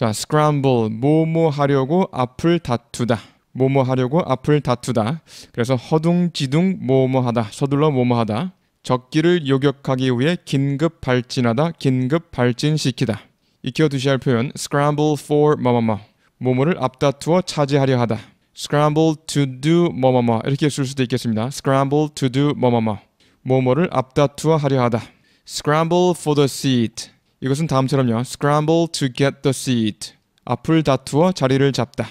자, scramble 뭐뭐 하려고 앞을 다투다. 뭐뭐 하려고 앞을 다투다. 그래서 허둥지둥 뭐뭐 하다. 서둘러 뭐뭐 하다. 적기를 요격하기 위해 긴급 발진하다. 긴급 발진시키다. 익혀 두셔야 할 표현 scramble for 뭐뭐뭐. 뭐뭐를 앞다투어 차지하려 하다. scramble to do 뭐뭐뭐 이렇게 쓸 수도 있겠습니다. scramble to do 뭐뭐뭐. 뭐뭐를 앞다투어 하려 하다. scramble for the seat. 이것은 다음처럼요. Scramble to get the seat. 앞을 다투어 자리를 잡다.